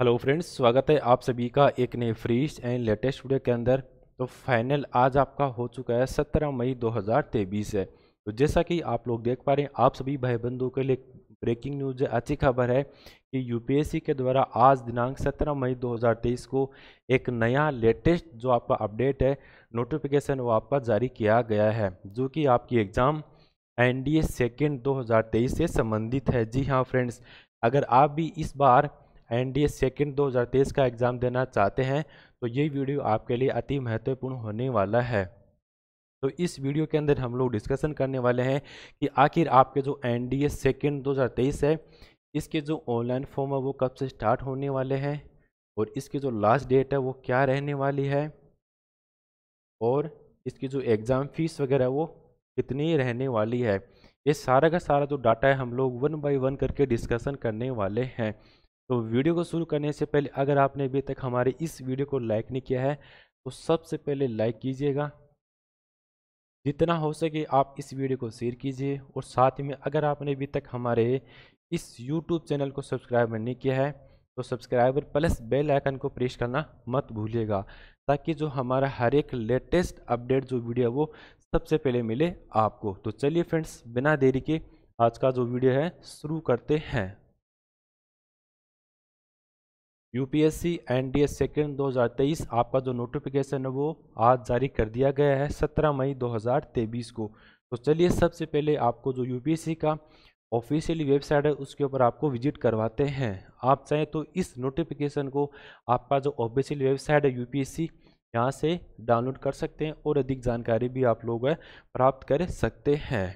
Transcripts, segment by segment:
hello friends स्वागत है आप सभी का एक नए फ्रीज एंड लेटेस्ट वीडियो के अंदर तो फाइनल आज आपका हो चुका है सत्रह मई 2023 है तो जैसा कि आप लोग देख पा रहे हैं आप सभी भाई बंधुओं के लिए ब्रेकिंग न्यूज अच्छी खबर है कि यूपीएससी के द्वारा आज दिनांक 17 मई 2023 को एक नया लेटेस्ट जो आपका अपडेट है नोटिफिकेशन वो आपका जारी किया गया है जो कि आपकी एग्ज़ाम एन डी सेकेंड से संबंधित है जी हाँ फ्रेंड्स अगर आप भी इस बार एन डी सेकेंड दो का एग्ज़ाम देना चाहते हैं तो ये वीडियो आपके लिए अति महत्वपूर्ण होने वाला है तो इस वीडियो के अंदर हम लोग डिस्कशन करने वाले हैं कि आखिर आपके जो एन डी ए सेकेंड दो है इसके जो ऑनलाइन फॉर्म है वो कब से स्टार्ट होने वाले हैं और इसकी जो लास्ट डेट है वो क्या रहने वाली है और इसकी जो एग्ज़ाम फ़ीस वगैरह वो कितनी रहने वाली है ये सारा का सारा जो डाटा है हम लोग वन बाई वन करके डिस्कशन करने वाले हैं तो वीडियो को शुरू करने से पहले अगर आपने अभी तक हमारे इस वीडियो को लाइक नहीं किया है तो सबसे पहले लाइक कीजिएगा जितना हो सके आप इस वीडियो को शेयर कीजिए और साथ में अगर आपने अभी तक हमारे इस यूट्यूब चैनल को सब्सक्राइब नहीं किया है तो सब्सक्राइबर प्लस बेल आइकन को प्रेस करना मत भूलिएगा ताकि जो हमारा हर एक लेटेस्ट अपडेट जो वीडियो वो सबसे पहले मिले आपको तो चलिए फ्रेंड्स बिना देरी के आज का जो वीडियो है शुरू करते हैं यूपीएससी एस सेकेंड 2023 आपका जो नोटिफिकेशन है वो आज जारी कर दिया गया है 17 मई 2023 को तो चलिए सबसे पहले आपको जो यूपीएससी का ऑफिशियली वेबसाइट है उसके ऊपर आपको विजिट करवाते हैं आप चाहें तो इस नोटिफिकेशन को आपका जो ऑफिशियल वेबसाइट है सी यहाँ से डाउनलोड कर सकते हैं और अधिक जानकारी भी आप लोग प्राप्त कर सकते हैं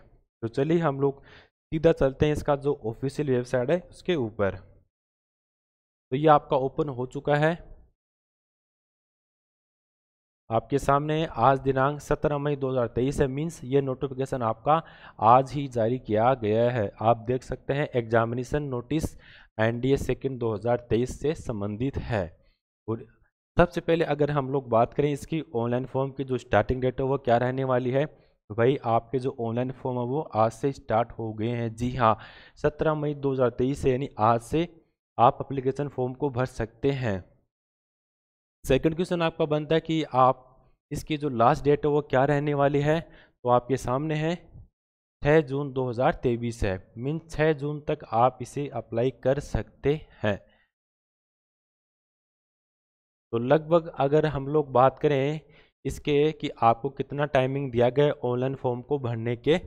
तो चलिए हम लोग सीधा चलते हैं इसका जो ऑफिशियल वेबसाइट है उसके ऊपर तो ये आपका ओपन हो चुका है आपके सामने आज दिनांक 17 मई 2023 है मीन्स ये नोटिफिकेशन आपका आज ही जारी किया गया है आप देख सकते हैं एग्जामिनेशन नोटिस एनडीए सेकंड 2023 से संबंधित है और सबसे पहले अगर हम लोग बात करें इसकी ऑनलाइन फॉर्म की जो स्टार्टिंग डेट है वो क्या रहने वाली है तो भाई आपके जो ऑनलाइन फॉर्म है वो आज से स्टार्ट हो गए हैं जी हाँ सत्रह मई 2023 से यानी आज से आप अप्लीकेशन फॉर्म को भर सकते हैं सेकंड क्वेश्चन आपका बनता है कि आप इसकी जो लास्ट डेट है वो क्या रहने वाली है तो आपके सामने है छः जून 2023 है मीन छः जून तक आप इसे अप्लाई कर सकते हैं तो लगभग अगर हम लोग बात करें इसके कि आपको कितना टाइमिंग दिया गया ऑनलाइन फॉर्म को भरने के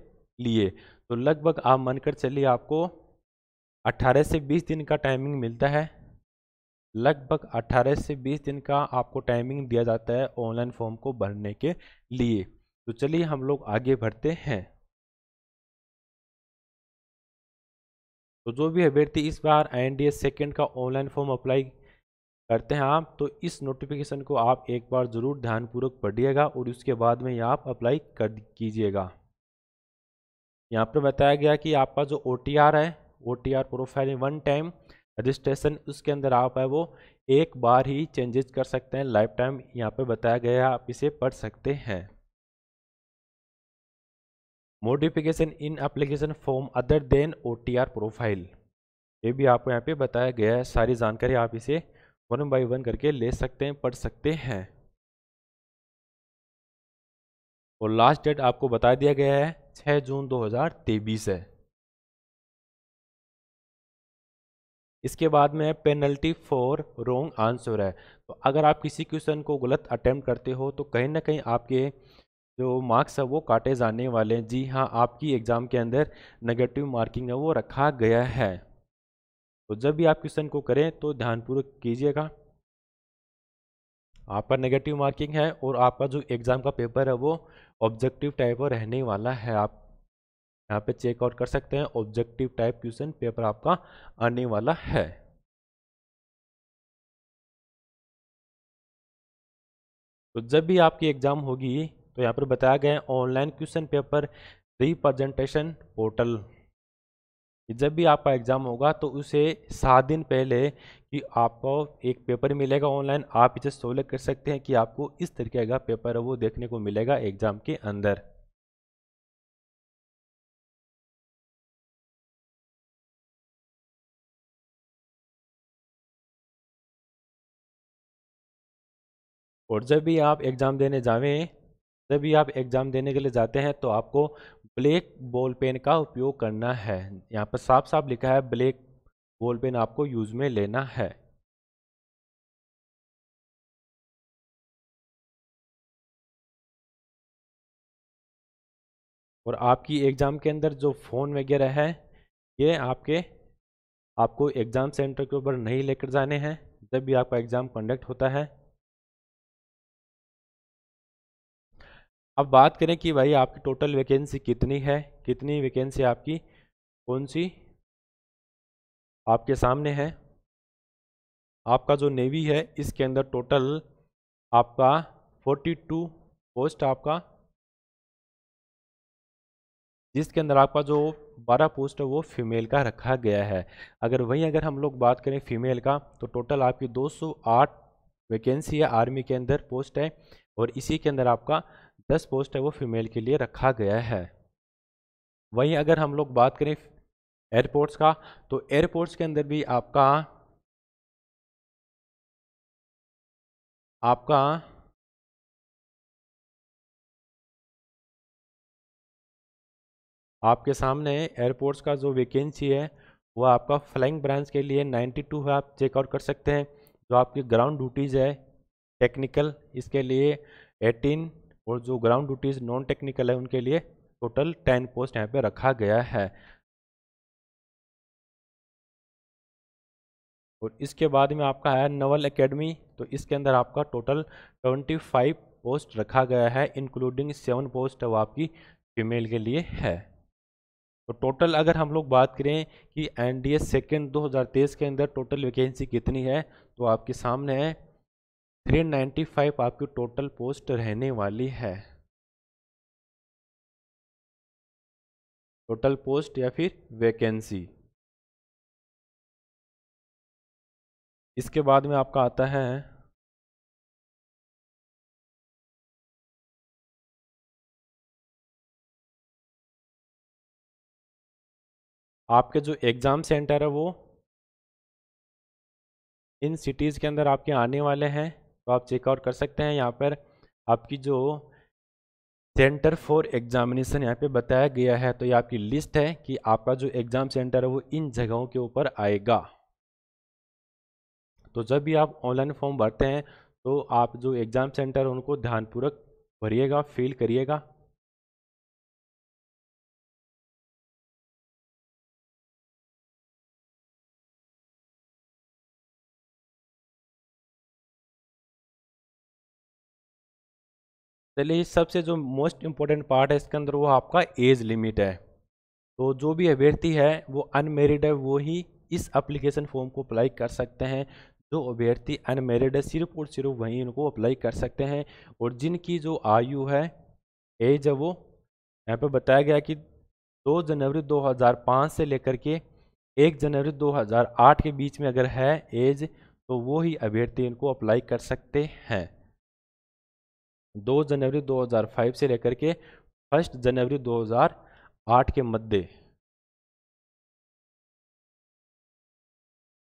लिए तो लगभग आप मन कर चलिए आपको 18 से 20 दिन का टाइमिंग मिलता है लगभग 18 से 20 दिन का आपको टाइमिंग दिया जाता है ऑनलाइन फॉर्म को भरने के लिए तो चलिए हम लोग आगे बढ़ते हैं तो जो भी अभ्यर्थी इस बार एन डी सेकेंड का ऑनलाइन फॉर्म अप्लाई करते हैं आप तो इस नोटिफिकेशन को आप एक बार ज़रूर ध्यानपूर्वक पढ़िएगा और उसके बाद में आप अप्लाई कर कीजिएगा यहाँ पर बताया गया कि आपका जो ओ है O T R profile one time registration उसके अंदर आप है वो एक बार ही चेंजेस कर सकते हैं लाइफ टाइम यहाँ पे बताया गया है आप इसे पढ़ सकते हैं modification in application form other than O T R profile ये भी आपको यहाँ पे बताया गया है सारी जानकारी आप इसे वन बाई वन करके ले सकते हैं पढ़ सकते हैं और लास्ट डेट आपको बता दिया गया है 6 जून तेईस है इसके बाद में पेनल्टी फॉर रोंग आंसर है तो अगर आप किसी क्वेश्चन को गलत अटैम्प्ट करते हो तो कहीं ना कहीं आपके जो मार्क्स है वो काटे जाने वाले हैं जी हाँ आपकी एग्ज़ाम के अंदर नेगेटिव मार्किंग है वो रखा गया है तो जब भी आप क्वेश्चन को करें तो ध्यानपूर्वक कीजिएगा आपका नेगेटिव मार्किंग है और आपका जो एग्ज़ाम का पेपर है वो ऑब्जेक्टिव टाइप का रहने वाला है आप यहाँ पे चेकआउट कर सकते हैं ऑब्जेक्टिव टाइप क्वेश्चन पेपर आपका आने वाला है तो जब भी आपकी एग्ज़ाम होगी तो यहाँ पर बताया गया है online question paper representation portal जब भी आपका एग्ज़ाम होगा तो उसे सात दिन पहले कि आपको एक पेपर मिलेगा ऑनलाइन आप इसे सोलह कर सकते हैं कि आपको इस तरीके का पेपर वो देखने को मिलेगा एग्ज़ाम के अंदर और जब भी आप एग्ज़ाम देने जावें जब भी आप एग्ज़ाम देने के लिए जाते हैं तो आपको ब्लैक बॉल पेन का उपयोग करना है यहाँ पर साफ साफ लिखा है ब्लैक बॉल पेन आपको यूज़ में लेना है और आपकी एग्ज़ाम के अंदर जो फ़ोन वगैरह है ये आपके आपको एग्ज़ाम सेंटर के ऊपर नहीं लेकर जाने हैं जब भी आपका एग्ज़ाम कंडक्ट होता है अब बात करें कि भाई आपकी टोटल वैकेंसी कितनी है कितनी वैकेंसी आपकी कौन सी आपके सामने है आपका जो नेवी है इसके अंदर टोटल आपका 42 पोस्ट आपका जिसके अंदर आपका जो 12 पोस्ट है वो फीमेल का रखा गया है अगर वहीं अगर हम लोग बात करें फीमेल का तो टोटल आपकी 208 वैकेंसी है आर्मी के अंदर पोस्ट है और इसी के अंदर आपका दस पोस्ट है वो फीमेल के लिए रखा गया है वहीं अगर हम लोग बात करें एयरपोर्ट्स का तो एयरपोर्ट्स के अंदर भी आपका आपका आपके सामने एयरपोर्ट्स का जो वैकेंसी है वो आपका फ्लाइंग ब्रांच के लिए 92 है आप चेकआउट कर सकते हैं जो आपकी ग्राउंड ड्यूटीज़ है टेक्निकल इसके लिए और जो ग्राउंड ड्यूटीज़ नॉन टेक्निकल है उनके लिए टोटल टेन पोस्ट यहाँ पे रखा गया है और इसके बाद में आपका है नवल एकेडमी तो इसके अंदर आपका टोटल ट्वेंटी फाइव पोस्ट रखा गया है इंक्लूडिंग सेवन पोस्ट अब आपकी फीमेल के लिए है तो टोटल अगर हम लोग बात करें कि एन डी सेकेंड दो के अंदर टोटल वैकेंसी कितनी है तो आपके सामने है 395 आपकी टोटल पोस्ट रहने वाली है टोटल पोस्ट या फिर वैकेंसी इसके बाद में आपका आता है आपके जो एग्ज़ाम सेंटर है वो इन सिटीज़ के अंदर आपके आने वाले हैं तो आप चेकआउट कर सकते हैं यहाँ पर आपकी जो सेंटर फॉर एग्जामिनेशन यहाँ पे बताया गया है तो ये आपकी लिस्ट है कि आपका जो एग्ज़ाम सेंटर है वो इन जगहों के ऊपर आएगा तो जब भी आप ऑनलाइन फॉर्म भरते हैं तो आप जो एग्ज़ाम सेंटर उनको ध्यानपूर्वक भरिएगा फिल करिएगा चलिए सबसे जो मोस्ट इम्पोर्टेंट पार्ट है इसके अंदर वो आपका एज लिमिट है तो जो भी अभ्यर्थी है वो अनमेरिड है वो ही इस अप्लीकेशन फॉर्म को अप्लाई कर सकते हैं जो अभ्यर्थी अनमेरिड है सिर्फ और सिर्फ वहीं इनको अप्लाई कर सकते हैं और जिनकी जो आयु है एज है वो यहाँ पर बताया गया कि दो जनवरी 2005 से लेकर के एक जनवरी 2008 के बीच में अगर है एज तो वो ही अभ्यर्थी इनको अप्लाई कर सकते हैं दो जनवरी 2005 से लेकर के फर्स्ट जनवरी 2008 के मध्य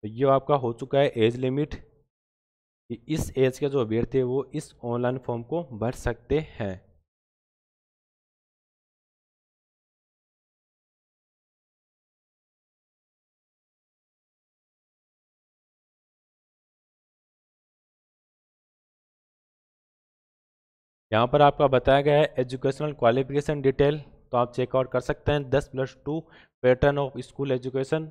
तो ये आपका हो चुका है एज लिमिट कि इस एज के जो अभ्यर्थी है वो इस ऑनलाइन फॉर्म को भर सकते हैं यहाँ पर आपका बताया गया है एजुकेशनल क्वालिफिकेशन डिटेल तो आप चेकआउट कर सकते हैं दस plus two pattern of school education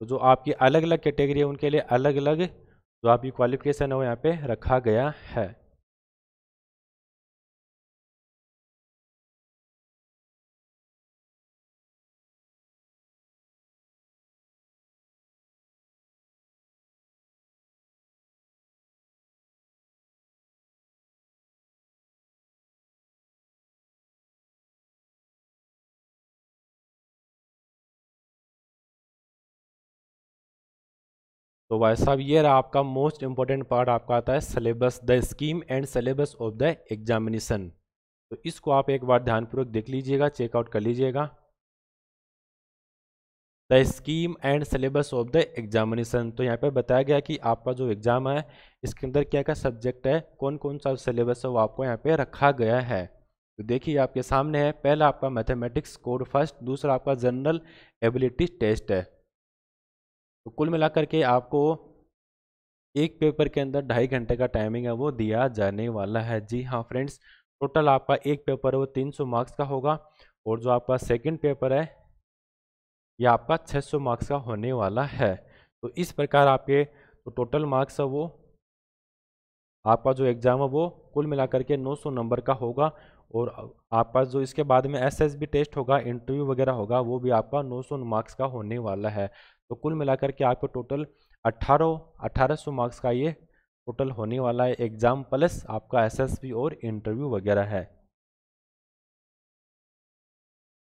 तो जो आपकी अलग अलग कैटेगरी है उनके लिए अलग अलग जो आपकी क्वालिफिकेशन है वो यहाँ पे रखा गया है तो भाई साहब ये रहा आपका मोस्ट इंपॉर्टेंट पार्ट आपका आता है syllabus the scheme and syllabus of the examination तो इसको आप एक बार ध्यानपूर्वक देख लीजिएगा चेकआउट कर लीजिएगा the scheme and syllabus of the examination तो यहाँ पर बताया गया कि आपका जो एग्ज़ाम है इसके अंदर क्या क्या सब्जेक्ट है कौन कौन सा सिलेबस है वो आपको यहाँ पे रखा गया है तो देखिए आपके सामने है पहला आपका मैथमेटिक्स कोड फर्स्ट दूसरा आपका जनरल एबिलिटी टेस्ट है तो कुल मिलाकर के आपको एक पेपर के अंदर ढाई घंटे का टाइमिंग है वो दिया जाने वाला है जी हाँ फ्रेंड्स टोटल आपका एक पेपर है वो तीन सौ मार्क्स का होगा और जो आपका सेकंड पेपर है ये आपका छः सौ मार्क्स का होने वाला है तो इस प्रकार आपके तो टोटल मार्क्स है वो आपका जो एग्ज़ाम है वो कुल मिलाकर के 900 नंबर का होगा और आपका जो इसके बाद में एसएसबी टेस्ट होगा इंटरव्यू वगैरह होगा वो भी आपका 900 मार्क्स का होने वाला है तो कुल मिलाकर के आपको टोटल अट्ठारह सौ मार्क्स का ये टोटल होने वाला है एग्ज़ाम प्लस आपका एसएसबी और इंटरव्यू वगैरह है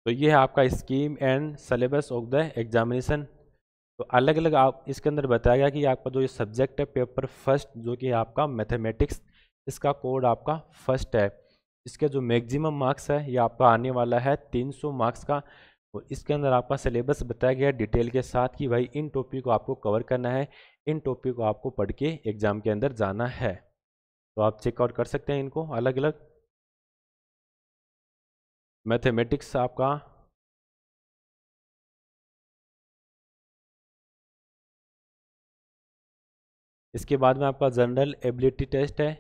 तो ये है आपका scheme and syllabus of the examination तो अलग अलग आप इसके अंदर बताया गया कि आपका जो ये सब्जेक्ट है पेपर फर्स्ट जो कि आपका मैथमेटिक्स इसका कोड आपका फर्स्ट है इसके जो मैक्सिमम मार्क्स है ये आपका आने वाला है 300 मार्क्स का और तो इसके अंदर आपका सिलेबस बताया गया डिटेल के साथ कि भाई इन टॉपिक को आपको कवर करना है इन टॉपिक को आपको पढ़ के एग्ज़ाम के अंदर जाना है तो आप चेकआउट कर सकते हैं इनको अलग अलग मैथमेटिक्स आपका इसके बाद में आपका जनरल एबिलिटी टेस्ट है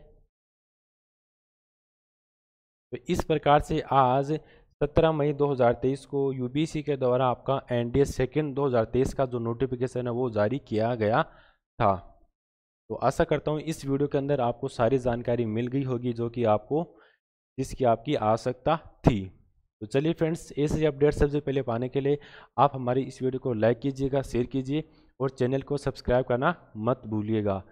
तो इस प्रकार से आज सत्रह मई 2023 को यूबीसी के द्वारा आपका एनडीए सेकेंड 2023 का जो नोटिफिकेशन है वो जारी किया गया था तो आशा करता हूँ इस वीडियो के अंदर आपको सारी जानकारी मिल गई होगी जो कि आपको जिसकी आपकी आवश्यकता थी तो चलिए फ्रेंड्स ऐसे अपडेट सबसे पहले पाने के लिए आप हमारी इस वीडियो को लाइक कीजिएगा शेयर कीजिए और चैनल को सब्सक्राइब करना मत भूलिएगा